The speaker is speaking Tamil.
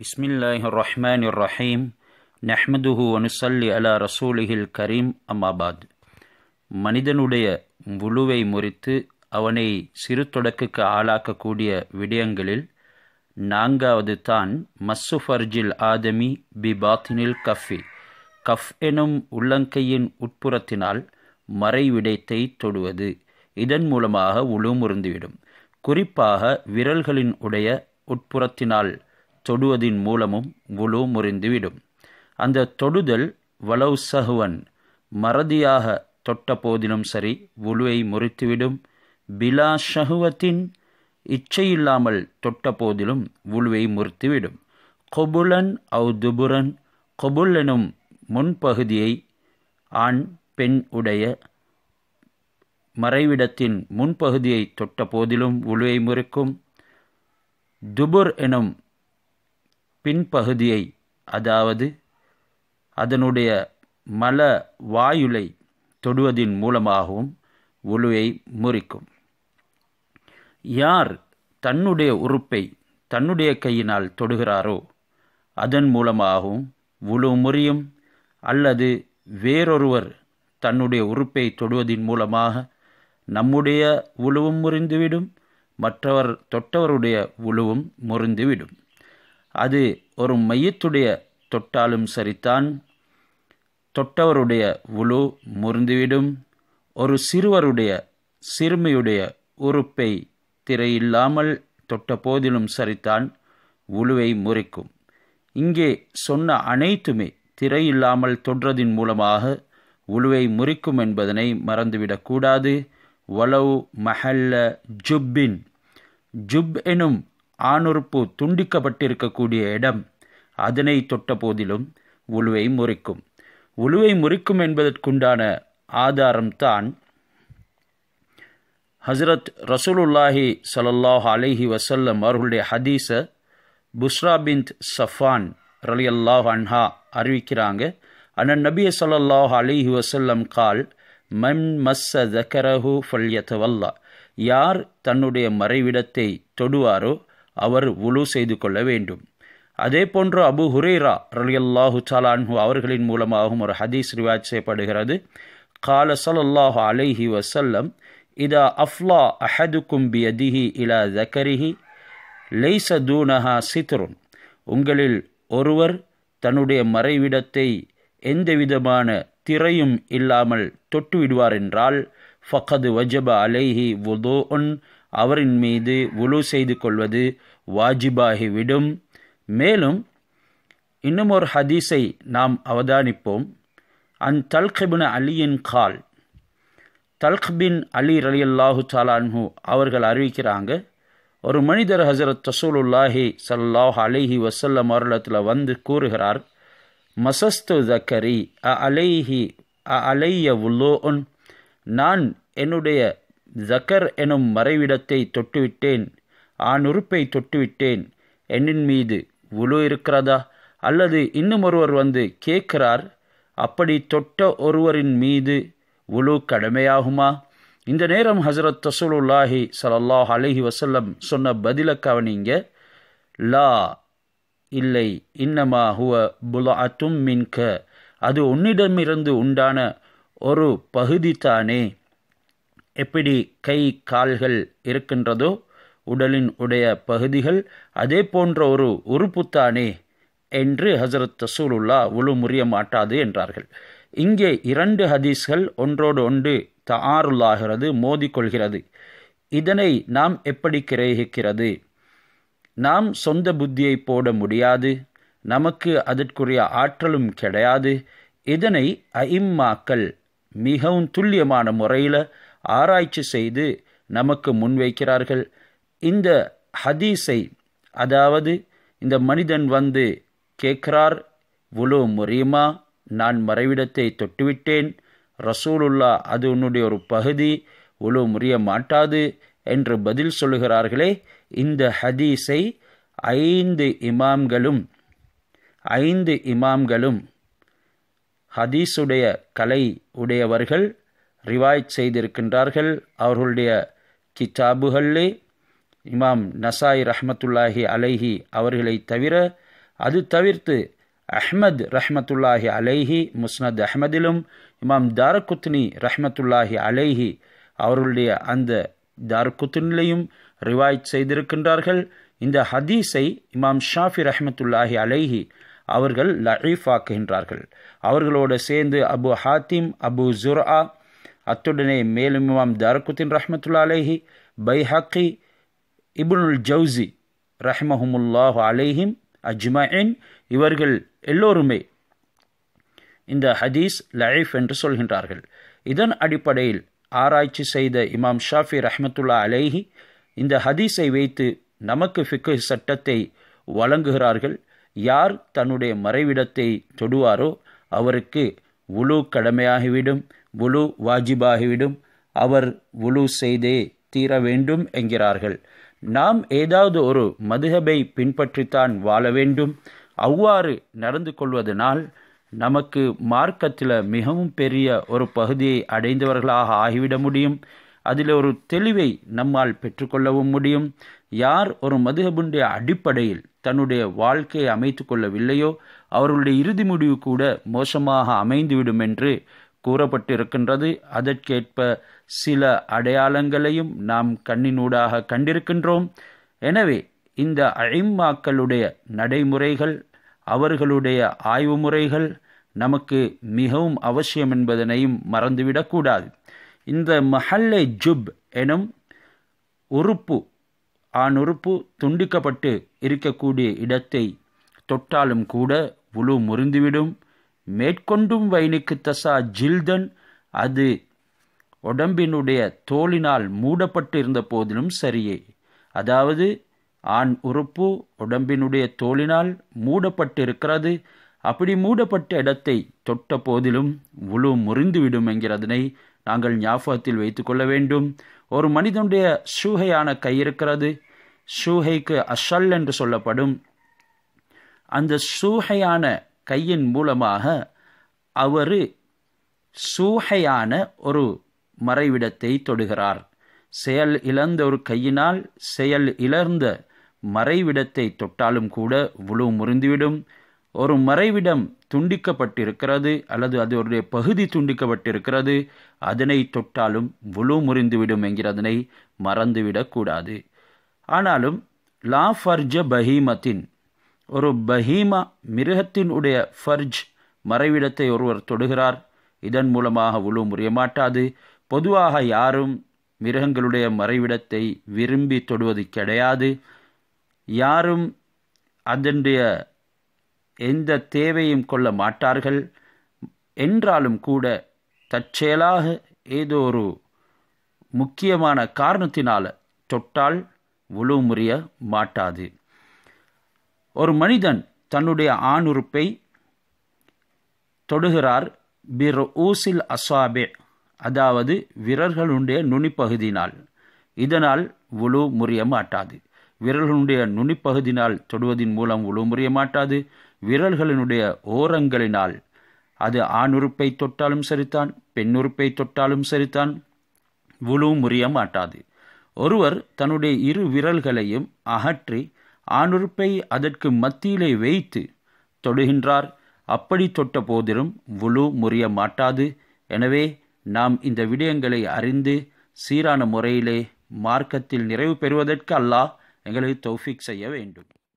பிஸ்மில்லாஹ் الله الرحمن الرحيم நஹ்மதுஹு வனுசல்லி அலா ரசூலிஹில் கரீம் அம்மாபாத் மனிதனுடைய முழுவை முறித்து அவனை சிறு தொடக்குக்கு ஆளாக்கக்கூடிய விடயங்களில் நான்காவது தான் மஸ்ஸு ஃபர்ஜில் ஆதமி பி பாத்தினில் கஃபி கஃப் எனும் உள்ளங்கையின் உட்புறத்தினால் மறைவிடத்தை தொடுவது இதன் மூலமாக உழுமுருந்துவிடும் குறிப்பாக விரல்களின் உடைய உட்புறத்தினால் தொடுவதின் மூலமும் முழு முறிந்துவிடும் அந்த தொடுதல் வளவு சகுவன் மறதியாக தொட்ட போதிலும் சரி உழுவை முறித்துவிடும் பிலா ஷகுவத்தின் இச்சையில்லாமல் தொட்ட போதிலும் உழுவை முறித்துவிடும் கொபுலன் அவு துபுரன் கொபுல் எனும் முன்பகுதியை ஆண் பெண் உடைய மறைவிடத்தின் முன்பகுதியை தொட்ட போதிலும் உழுவை முறுக்கும் துபுர் எனும் பின்பகுதியை அதாவது அதனுடைய மல வாயுலை தொடுவதின் மூலமாகவும் ஒழுவை முறிக்கும் யார் தன்னுடைய உறுப்பை தன்னுடைய கையினால் தொடுகிறாரோ அதன் மூலமாகவும் உழு முறியும் அல்லது வேறொருவர் தன்னுடைய உறுப்பை தொடுவதின் மூலமாக நம்முடைய உழுவும் முறிந்துவிடும் மற்றவர் தொட்டவருடைய உழுவும் முறிந்துவிடும் அது ஒரு மையத்துடைய தொட்டாலும் சரித்தான் தொட்டவருடைய உழு முறிந்துவிடும் ஒரு சிறுவருடைய சிறுமியுடைய உறுப்பை திரையில்லாமல் தொட்ட போதிலும் சரித்தான் உழுவை முறிக்கும் இங்கே சொன்ன அனைத்துமே திரையில்லாமல் தொற்றதின் மூலமாக உழுவை முறிக்கும் என்பதனை மறந்துவிடக்கூடாது வலவு மஹல்ல ஜுப்பின் ஜுப் எனும் ஆணுறுப்பு துண்டிக்கப்பட்டிருக்கக்கூடிய இடம் அதனை தொட்ட போதிலும் உழுவை முறிக்கும் உழுவை முறிக்கும் என்பதற்குண்டான ஆதாரம்தான் ஹசரத் ரசூலுல்லாஹி சலல்லாஹ் அலஹி வசல்லம் அவர்களுடைய ஹதீஸை புஸ்ரா சஃபான் ரலி அல்லாஹ் அன்ஹா அறிவிக்கிறாங்க அண்ணன் நபிய சல்லாஹ் அலிஹி வசல்லம் கால் மன் மஸ்ஸ ஜக்கரஹு ஃபல்யத்தவல்லா யார் தன்னுடைய மறைவிடத்தை தொடுவாரோ அவர் உலு செய்து கொள்ள வேண்டும் அதே போன்று அபு ஹுரேரா ரலியல்லாஹு சாலான்ஹு அவர்களின் மூலமாகவும் ஒரு ஹதீஸ் ரிவாஜ் செய்யப்படுகிறது கால சலல்லாஹு அலைஹி வசல்லம் இதா அஃப்லா அஹதுக்கும் பியதிஹி இலா ஜக்கரிஹி லெய்ச தூனஹா சித்ருன் உங்களில் ஒருவர் தன்னுடைய மறைவிடத்தை எந்தவிதமான திரையும் இல்லாமல் தொட்டுவிடுவார் என்றால் ஃபகது வஜப அலைஹி உதோ உன் அவரின் மீது உழு செய்து கொள்வது வாஜிபாகிவிடும் மேலும் இன்னும் ஒரு ஹதீஸை நாம் அவதானிப்போம் அந் தல்கபின் அலியின் கால் தல்கபின் அலி அலி அல்லாஹு சாலான்ஹு அவர்கள் அறிவிக்கிறாங்க ஒரு மனிதர் ஹசரத் தசூலுல்லாஹி சல்லாஹ் அலிஹி வசல்ல அவர்களிடத்தில் வந்து கூறுகிறார் மசஸ்து தக்கரி அ அலைஹி அ அலைய உல்லோ நான் என்னுடைய ஜக்கர் எனும் மறைவிடத்தை தொட்டுவிட்டேன் ஆண் உறுப்பை தொட்டுவிட்டேன் என்னின் மீது உழு இருக்கிறதா அல்லது இன்னும் ஒருவர் வந்து கேட்கிறார் அப்படி தொட்ட ஒருவரின் மீது உழு கடமையாகுமா இந்த நேரம் ஹசரத் தசூலுல்லாஹி சலல்லாஹ் அலஹி வசல்லம் சொன்ன பதில கவனிங்க லா இல்லை இன்னமா ஹுவ புலா மின்க அது உன்னிடமிருந்து உண்டான ஒரு பகுதி தானே எப்படி கை கால்கள் இருக்கின்றதோ உடலின் உடைய பகுதிகள் அதே போன்ற ஒரு உறுப்புத்தானே என்று ஹசரத் தசூலுல்லா உழு முறிய மாட்டாது என்றார்கள் இங்கே இரண்டு ஹதீஸ்கள் ஒன்றோடு ஒன்று தாருள்ளாகிறது மோதிக்கொள்கிறது இதனை நாம் எப்படி கிரகிக்கிறது நாம் சொந்த புத்தியை போட முடியாது நமக்கு அதற்குரிய ஆற்றலும் கிடையாது இதனை ஐம்மாக்கள் மிகவும் துல்லியமான முறையில் ஆராய்ச்சி செய்து நமக்கு முன்வைக்கிறார்கள் இந்த ஹதீஸை அதாவது இந்த மனிதன் வந்து கேட்கிறார் இவ்வளோ முறியுமா நான் மறைவிடத்தை தொட்டுவிட்டேன் ரசூலுல்லா அது உன்னுடைய ஒரு பகுதி இவ்வளோ முறைய மாட்டாது என்று பதில் சொல்லுகிறார்களே இந்த ஹதீஸை ஐந்து இமாம்களும் ஐந்து இமாம்களும் ஹதீஸுடைய கலை உடையவர்கள் ரிவாய்த் செய்திருக்கின்றார்கள் அவர்களுடைய கிதாபுகளிலே இமாம் நசாய் ரஹமத்துல்லாஹி அலைஹி அவர்களை தவிர அது தவிர்த்து அஹ்மத் ரஹமத்துல்லாஹி அலைஹி முஸ்னத் அஹ்மதிலும் இமாம் தாரகுத்னி ரஹமத்துல்லாஹி அலைஹி அவர்களுடைய அந்த தாரக்குத்னிலையும் ரிவாய்ட் செய்திருக்கின்றார்கள் இந்த ஹதீஸை இமாம் ஷாஃபி ரஹமத்துல்லாஹி அலைஹி அவர்கள் லஈஃபாக்குகின்றார்கள் அவர்களோடு சேர்ந்து அபு ஹாத்திம் அபு ஜுர்ஆ அத்துடனே மேலும் இமாம் தாரகுத்தின் ரஹமத்துல்லா அலேஹி பைஹக்கி இபுனுல் ஜவுசி ரஹ்மஹுமுல்லாஹு அலேஹிம் அஜ்மஇன் இவர்கள் எல்லோருமே இந்த ஹதீஸ் லைஃப் என்று சொல்கின்றார்கள் இதன் அடிப்படையில் ஆராய்ச்சி செய்த இமாம் ஷாஃபி ரஹமத்துல்லா அலேஹி இந்த ஹதீஸை வைத்து நமக்கு ஃபிக்கு சட்டத்தை வழங்குகிறார்கள் யார் தன்னுடைய மறைவிடத்தை தொடுவாரோ அவருக்கு உழு கடமையாகிவிடும் உலு வாஜிபாகிவிடும் அவர் உலு செய்தே தீர வேண்டும் என்கிறார்கள் நாம் ஏதாவது ஒரு மதுகபை பின்பற்றித்தான் வாழ வேண்டும் அவ்வாறு நடந்து கொள்வதனால் நமக்கு மார்க்கத்தில் மிகவும் பெரிய ஒரு பகுதியை அடைந்தவர்களாக ஆகிவிட முடியும் அதில் ஒரு தெளிவை நம்மால் பெற்றுக்கொள்ளவும் முடியும் யார் ஒரு மதுகபுடைய அடிப்படையில் தன்னுடைய வாழ்க்கையை அமைத்து கொள்ளவில்லையோ அவர்களுடைய இறுதி முடிவு கூட மோசமாக அமைந்துவிடும் என்று கூறப்பட்டிருக்கின்றது அதற்கேற்ப சில அடையாளங்களையும் நாம் கண்ணினூடாக கண்டிருக்கின்றோம் எனவே இந்த அழிம்மாக்களுடைய நடைமுறைகள் அவர்களுடைய ஆய்வு முறைகள் நமக்கு மிகவும் அவசியம் என்பதனையும் மறந்துவிடக்கூடாது இந்த மஹல்லே ஜுப் எனும் உறுப்பு ஆண் உறுப்பு துண்டிக்கப்பட்டு இருக்கக்கூடிய இடத்தை தொட்டாலும் கூட உழு முறிந்துவிடும் மேற்கொண்டும் வயலுக்கு தசா ஜில்தன் அது உடம்பினுடைய தோளினால் மூடப்பட்டு இருந்த போதிலும் சரியே அதாவது ஆண் உறுப்பு உடம்பினுடைய மூடப்பட்டு மூடப்பட்டிருக்கிறது அப்படி மூடப்பட்ட இடத்தை தொட்ட போதிலும் முழு முறிந்துவிடும் என்கிறதனை நாங்கள் ஞாபகத்தில் வைத்து கொள்ள வேண்டும் ஒரு மனிதனுடைய சூகையான கை இருக்கிறது சூகைக்கு அசல் என்று சொல்லப்படும் அந்த சூகையான கையின் மூலமாக அவர் சூகையான ஒரு மறைவிடத்தை தொடுகிறார் செயல் இழந்த ஒரு கையினால் செயல் இழந்த மறைவிடத்தை தொட்டாலும் கூட உழு முறிந்துவிடும் ஒரு மறைவிடம் துண்டிக்கப்பட்டிருக்கிறது அல்லது அதனுடைய பகுதி துண்டிக்கப்பட்டிருக்கிறது அதனை தொட்டாலும் உழு முறிந்துவிடும் என்கிறதனை மறந்துவிடக்கூடாது ஆனாலும் லா ஃபர்ஜ பஹீமத்தின் ஒரு பஹீமா மிருகத்தினுடைய ஃபர்ஜ் மறைவிடத்தை ஒருவர் தொடுகிறார் இதன் மூலமாக உழு மாட்டாது பொதுவாக யாரும் மிருகங்களுடைய மறைவிடத்தை விரும்பி தொடுவது கிடையாது யாரும் அதனுடைய எந்த தேவையும் கொள்ள மாட்டார்கள் என்றாலும் கூட தற்செயலாக ஏதோ ஒரு முக்கியமான காரணத்தினால் தொட்டால் உழுவு முறிய மாட்டாது ஒரு மனிதன் தன்னுடைய ஆணுறுப்பை தொடுகிறார் பிர் ஊசில் அசாபே அதாவது விரல்களுடைய நுனிப்பகுதியினால் இதனால் உழு முறிய மாட்டாது விரல்களுடைய நுனிப்பகுதியினால் தொடுவதின் மூலம் உழு முறிய மாட்டாது விரல்களினுடைய ஓரங்களினால் அது ஆண் உறுப்பை தொட்டாலும் சரித்தான் பெண் உறுப்பை தொட்டாலும் சரித்தான் உழு முறிய மாட்டாது ஒருவர் தன்னுடைய இரு விரல்களையும் அகற்றி ஆணுறுப்பை அதற்கு மத்தியிலே வைத்து தொடுகின்றார் அப்படி தொட்ட போதிலும் முழு முறிய மாட்டாது எனவே நாம் இந்த விடயங்களை அறிந்து சீரான முறையிலே மார்க்கத்தில் நிறைவு பெறுவதற்கு அல்லாஹ் எங்களை தௌஃபிக் செய்ய வேண்டும்